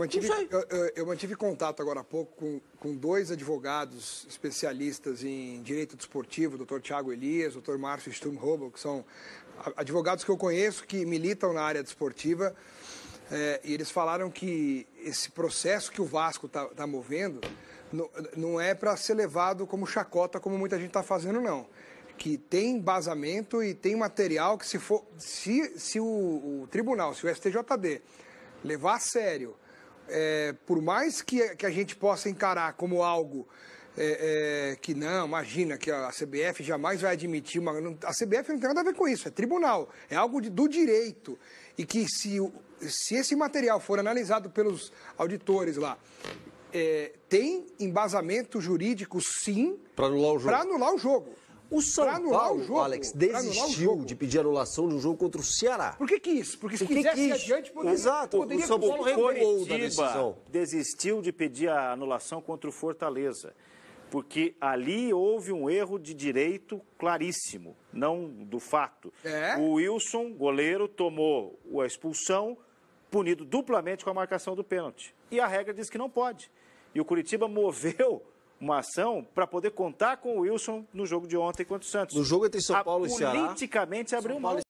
mantive, eu, eu, eu, mantive contato agora há pouco com, com dois advogados especialistas em direito desportivo, doutor Tiago Elias, doutor Márcio Sturmhobel, que são advogados que eu conheço que militam na área desportiva. É, e eles falaram que esse processo que o Vasco está tá movendo não, não é para ser levado como chacota, como muita gente está fazendo, não. Que tem embasamento e tem material que, se, for, se, se o, o tribunal, se o STJD, levar a sério é, por mais que, que a gente possa encarar como algo é, é, que não, imagina que a CBF jamais vai admitir uma. A CBF não tem nada a ver com isso, é tribunal, é algo de, do direito. E que se, se esse material for analisado pelos auditores lá, é, tem embasamento jurídico sim. Para anular o jogo. Para anular o jogo. O São Paulo, o jogo, Alex, desistiu de pedir anulação de um jogo contra o Ceará. Por que que isso? Porque se que quisesse que adiante, poderia, Exato. poderia... O São Paulo recuou da decisão. desistiu de pedir a anulação contra o Fortaleza. Porque ali houve um erro de direito claríssimo, não do fato. É? O Wilson, goleiro, tomou a expulsão, punido duplamente com a marcação do pênalti. E a regra diz que não pode. E o Curitiba moveu uma ação para poder contar com o Wilson no jogo de ontem contra o Santos. No jogo entre São Paulo a, e Ceará. Politicamente abriu mão.